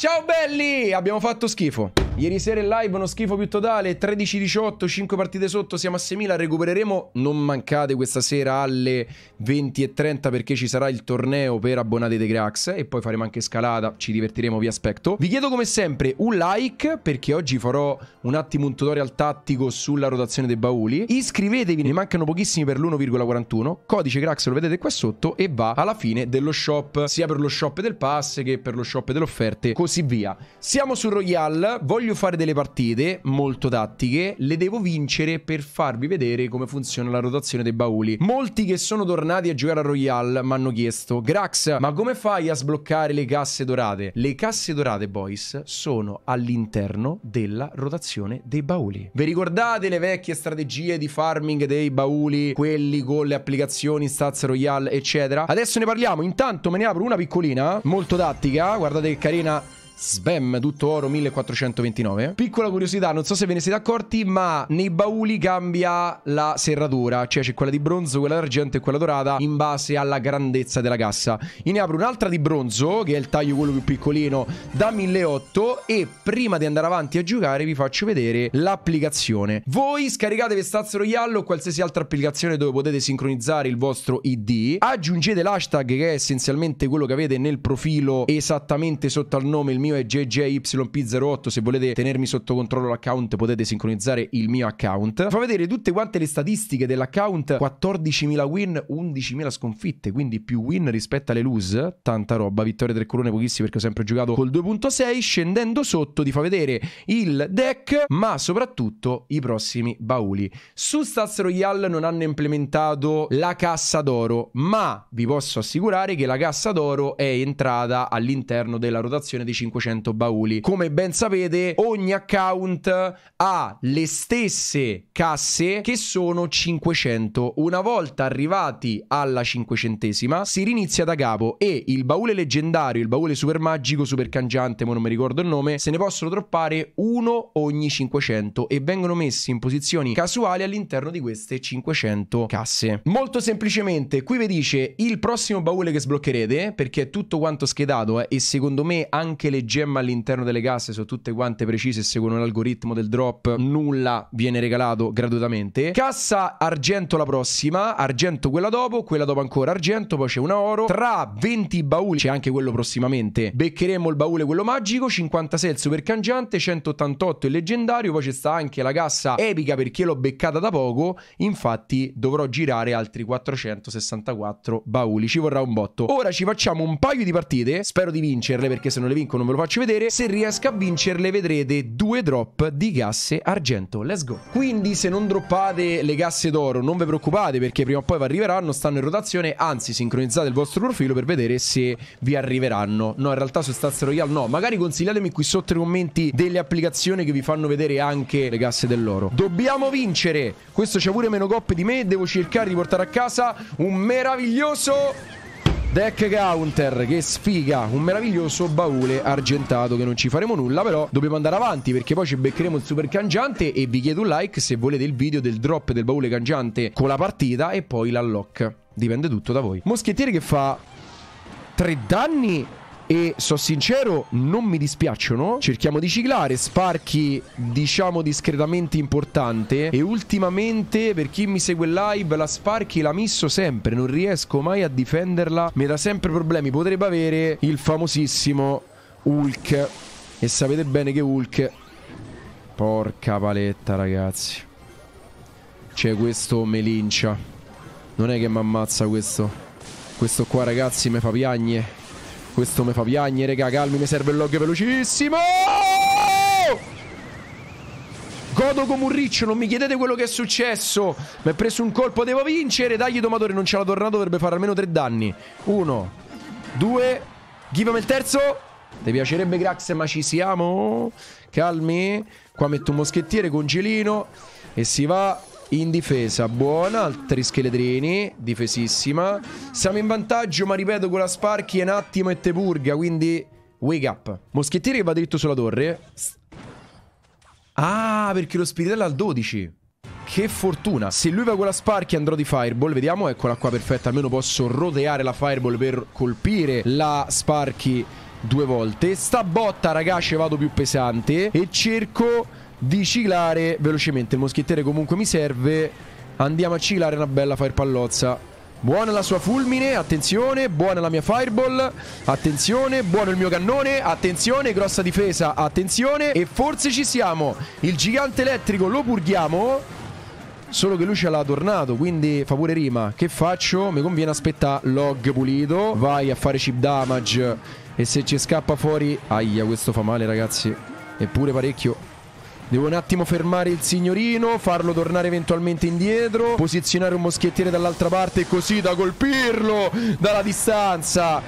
Ciao belli! Abbiamo fatto schifo. Ieri sera in live uno schifo più totale, 13-18, 5 partite sotto, siamo a 6.000, recupereremo. Non mancate questa sera alle 20.30 perché ci sarà il torneo per abbonati dei Grax e poi faremo anche scalata, ci divertiremo, vi aspetto. Vi chiedo come sempre un like perché oggi farò un attimo un tutorial tattico sulla rotazione dei bauli. Iscrivetevi, ne mancano pochissimi per l'1,41, codice Grax lo vedete qua sotto e va alla fine dello shop, sia per lo shop del pass che per lo shop delle offerte, così via. Siamo su Royal, voglio voglio fare delle partite molto tattiche, le devo vincere per farvi vedere come funziona la rotazione dei bauli. Molti che sono tornati a giocare a Royale mi hanno chiesto, Grax, ma come fai a sbloccare le casse dorate? Le casse dorate, boys, sono all'interno della rotazione dei bauli. Vi ricordate le vecchie strategie di farming dei bauli, quelli con le applicazioni Stats Royale, eccetera? Adesso ne parliamo, intanto me ne apro una piccolina, molto tattica, guardate che carina Sbam, tutto oro 1429. Piccola curiosità, non so se ve ne siete accorti, ma nei bauli cambia la serratura, cioè c'è quella di bronzo, quella d'argento e quella dorata in base alla grandezza della cassa. Io ne apro un'altra di bronzo, che è il taglio quello più piccolino, da 1800 e prima di andare avanti a giocare vi faccio vedere l'applicazione. Voi scaricatevi Stazio Royale o qualsiasi altra applicazione dove potete sincronizzare il vostro ID, aggiungete l'hashtag che è essenzialmente quello che avete nel profilo esattamente sotto al nome il mio mio è jjyp08, se volete tenermi sotto controllo l'account potete sincronizzare il mio account. Fa vedere tutte quante le statistiche dell'account, 14.000 win, 11.000 sconfitte, quindi più win rispetto alle lose, tanta roba, vittoria del colone, pochissimo perché ho sempre giocato col 2.6, scendendo sotto ti fa vedere il deck, ma soprattutto i prossimi bauli. Su Stats Royale non hanno implementato la cassa d'oro, ma vi posso assicurare che la cassa d'oro è entrata all'interno della rotazione dei 500. 500 bauli. Come ben sapete, ogni account ha le stesse casse che sono 500. Una volta arrivati alla 500esima, si rinizia da capo e il baule leggendario, il baule super magico, super cangiante, ma non mi ricordo il nome, se ne possono troppare uno ogni 500 e vengono messi in posizioni casuali all'interno di queste 500 casse. Molto semplicemente, qui vi dice il prossimo baule che sbloccherete, perché è tutto quanto schedato eh, e secondo me anche le le gemme all'interno delle casse sono tutte quante precise e seguono l'algoritmo del drop, nulla viene regalato gratuitamente. Cassa argento la prossima, argento quella dopo, quella dopo ancora argento, poi c'è una oro. Tra 20 bauli c'è anche quello prossimamente. Beccheremo il baule quello magico, 56 il super cangiante, 188 il leggendario, poi c'è sta anche la cassa epica perché l'ho beccata da poco, infatti dovrò girare altri 464 bauli, ci vorrà un botto. Ora ci facciamo un paio di partite, spero di vincerle perché se non le vinco non ve lo faccio vedere. Se riesco a vincerle vedrete due drop di casse argento. Let's go. Quindi se non droppate le casse d'oro non vi preoccupate perché prima o poi vi arriveranno, stanno in rotazione. Anzi sincronizzate il vostro profilo per vedere se vi arriveranno. No, in realtà su Stats Royale no. Magari consigliatemi qui sotto nei commenti delle applicazioni che vi fanno vedere anche le casse dell'oro. Dobbiamo vincere! Questo c'è pure meno coppe di me. Devo cercare di portare a casa un meraviglioso... Deck Counter, che sfiga, un meraviglioso baule argentato che non ci faremo nulla, però dobbiamo andare avanti perché poi ci beccheremo il super cangiante e vi chiedo un like se volete il video del drop del baule cangiante con la partita e poi l'unlock. Dipende tutto da voi. Moschettiere che fa 3 danni e sono sincero, non mi dispiacciono. Cerchiamo di ciclare, sparchi diciamo discretamente importante e ultimamente per chi mi segue live la sparchi la misso sempre, non riesco mai a difenderla, mi dà sempre problemi, potrebbe avere il famosissimo Hulk e sapete bene che Hulk Porca paletta ragazzi Cioè questo me lincia Non è che mi ammazza questo Questo qua ragazzi mi fa piagne questo mi fa piagne, raga, calmi, mi serve il log velocissimo! Godo come un riccio, non mi chiedete quello che è successo. Mi è preso un colpo, devo vincere. Dagli domatore, non ce l'ha tornato, dovrebbe fare almeno tre danni. Uno, due, give me il terzo. Ti piacerebbe Grax, ma ci siamo? Calmi. Qua metto un moschettiere, congelino. E si va in difesa buona, altri scheletrini, difesissima. Siamo in vantaggio, ma ripeto, con la Sparky è un attimo e te purga, quindi wake up. Moschettiere che va dritto sulla torre. Ah, perché lo spiritello ha il 12. Che fortuna. Se lui va con la Sparky andrò di Fireball. Vediamo, eccola qua, perfetta. Almeno posso roteare la Fireball per colpire la Sparky due volte. Sta botta, ragazzi, vado più pesante. E cerco di cilare velocemente. Il moschettiere comunque mi serve. Andiamo a cilare una bella firepallozza. Buona la sua fulmine, attenzione, buona la mia fireball, attenzione, buono il mio cannone, attenzione, grossa difesa, attenzione e forse ci siamo. Il gigante elettrico lo purghiamo. Solo che lui ce l'ha tornato, quindi fa pure rima. Che faccio? Mi conviene aspettare log pulito. Vai a fare chip damage. E se ci scappa fuori... Aia, questo fa male, ragazzi. Eppure parecchio. Devo un attimo fermare il signorino, farlo tornare eventualmente indietro, posizionare un moschettiere dall'altra parte così da colpirlo dalla distanza.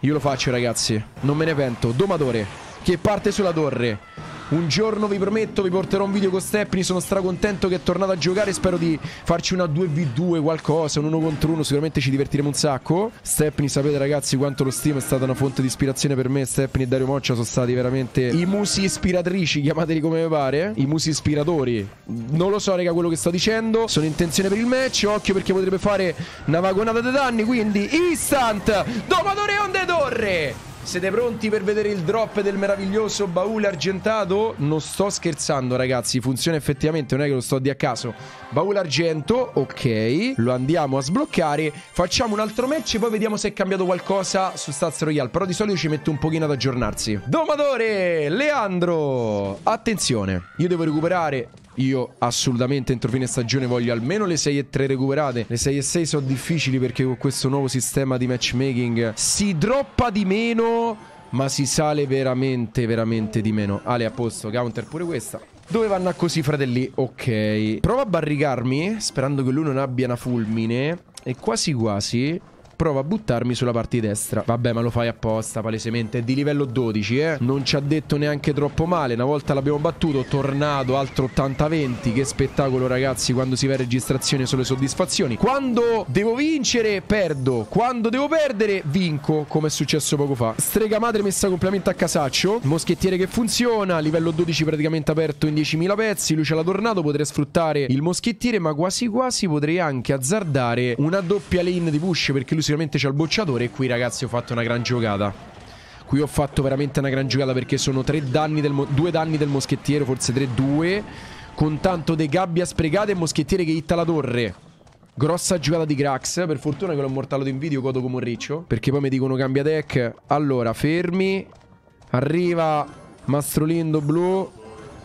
Io lo faccio ragazzi, non me ne pento. Domatore che parte sulla torre. Un giorno vi prometto vi porterò un video con Stepni. Sono stracontento che è tornato a giocare. Spero di farci una 2v2 qualcosa, un 1 contro 1. Sicuramente ci divertiremo un sacco. Stepni, sapete ragazzi quanto lo stimo. È stata una fonte di ispirazione per me. Stepni e Dario Moccia sono stati veramente i musi ispiratrici. Chiamateli come vi pare. I musi ispiratori. Non lo so, raga, quello che sto dicendo. Sono in tensione per il match. Occhio perché potrebbe fare una vagonata di danni. Quindi, instant, Domatore on the torre. Siete pronti per vedere il drop del meraviglioso baule argentato? Non sto scherzando, ragazzi, funziona effettivamente, non è che lo sto di a caso. Baule argento, ok, lo andiamo a sbloccare. Facciamo un altro match e poi vediamo se è cambiato qualcosa su Stats Royale. Però di solito ci metto un pochino ad aggiornarsi. Domatore, Leandro, attenzione, io devo recuperare io assolutamente entro fine stagione voglio almeno le 6 e 3 recuperate. Le 6 e 6 sono difficili perché con questo nuovo sistema di matchmaking si droppa di meno, ma si sale veramente, veramente di meno. Ale a posto, counter pure questa. Dove vanno a così, fratelli? Ok. Provo a barricarmi, sperando che lui non abbia una fulmine. E quasi quasi prova a buttarmi sulla parte destra. Vabbè, ma lo fai apposta, palesemente. È di livello 12, eh. Non ci ha detto neanche troppo male. Una volta l'abbiamo battuto, tornato, altro 80-20. Che spettacolo, ragazzi, quando si va in registrazione sulle soddisfazioni. Quando devo vincere, perdo. Quando devo perdere, vinco, come è successo poco fa. Strega madre messa completamente a casaccio. Moschettiere che funziona. Livello 12 praticamente aperto in 10.000 pezzi. Luce l'ha tornato, potrei sfruttare il moschettiere, ma quasi quasi potrei anche azzardare una doppia lane di push perché lui esclusivamente c'è il bocciatore e qui ragazzi ho fatto una gran giocata. Qui ho fatto veramente una gran giocata perché sono tre danni due danni del moschettiere, forse tre, due. Con tanto de gabbia sprecata e moschettiere che hitta la torre. Grossa giocata di Grax. Per fortuna che l'ho mortalato in video, godo come un riccio. Perché poi mi dicono cambia deck. Allora, fermi. Arriva Mastrolindo blu.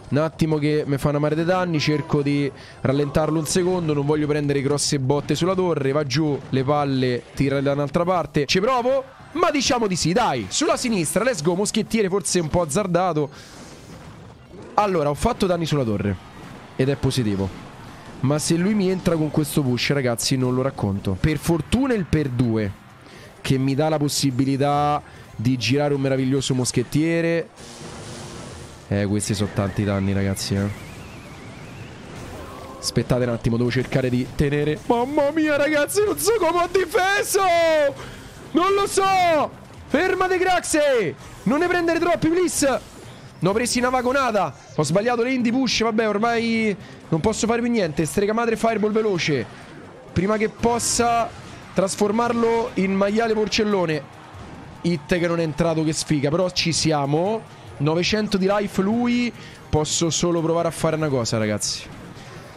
Un attimo che mi fa una mare dei danni, cerco di rallentarlo un secondo, non voglio prendere grosse botte sulla torre, va giù, le palle, tira da un'altra parte. Ci provo? Ma diciamo di sì, dai, sulla sinistra, let's go, moschettiere forse un po' azzardato. Allora, ho fatto danni sulla torre ed è positivo. Ma se lui mi entra con questo push, ragazzi, non lo racconto. Per fortuna il per due che mi dà la possibilità di girare un meraviglioso moschettiere eh, questi sono tanti danni, ragazzi, eh. Aspettate un attimo, devo cercare di tenere... Mamma mia, ragazzi, non so come ho difeso! Non lo so! Fermate, Graxe! Non ne prendere troppi, please! Ne ho presi una vagonata! Ho sbagliato le push, vabbè, ormai non posso fare più niente. Strega madre fireball veloce. Prima che possa trasformarlo in maiale porcellone. Hit che non è entrato, che sfiga. Però ci siamo. 900 di life lui. Posso solo provare a fare una cosa, ragazzi.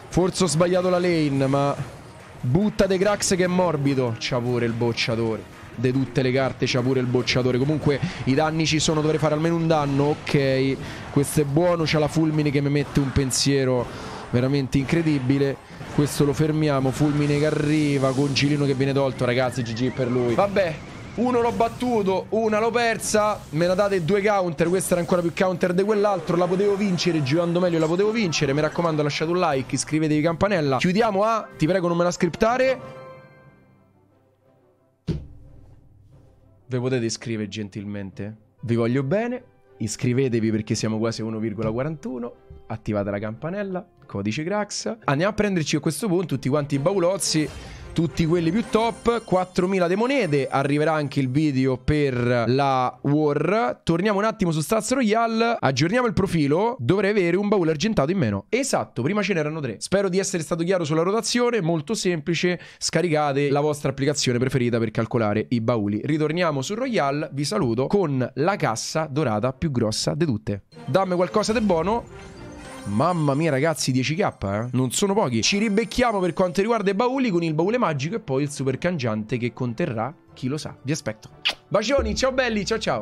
Forse ho sbagliato la lane, ma... Butta De Grax che è morbido. C'ha pure il bocciatore. De tutte le carte c'ha pure il bocciatore. Comunque i danni ci sono, dovrei fare almeno un danno. Ok, questo è buono. C'ha la fulmine che mi mette un pensiero veramente incredibile. Questo lo fermiamo. Fulmine che arriva. Concilino che viene tolto, ragazzi. GG per lui. Vabbè, uno l'ho battuto, una l'ho persa. Me la date due counter. Questa era ancora più counter di quell'altro. La potevo vincere, girando meglio la potevo vincere. Mi raccomando, lasciate un like, iscrivetevi campanella. Chiudiamo a. Ti prego, non me la scriptare. Ve potete iscrivere gentilmente. Vi voglio bene. Iscrivetevi perché siamo quasi a 1,41. Attivate la campanella. Codice Grax. Andiamo a prenderci a questo punto tutti quanti i baulozzi tutti quelli più top 4000 de monete arriverà anche il video per la war torniamo un attimo su Stats Royale aggiorniamo il profilo dovrei avere un baule argentato in meno esatto prima ce n'erano tre spero di essere stato chiaro sulla rotazione molto semplice scaricate la vostra applicazione preferita per calcolare i bauli ritorniamo su Royale vi saluto con la cassa dorata più grossa di tutte dammi qualcosa di buono Mamma mia ragazzi, 10k, eh? non sono pochi. Ci ribecchiamo per quanto riguarda i bauli con il baule magico e poi il super cangiante che conterrà, chi lo sa. Vi aspetto. Bacioni, ciao belli, ciao ciao.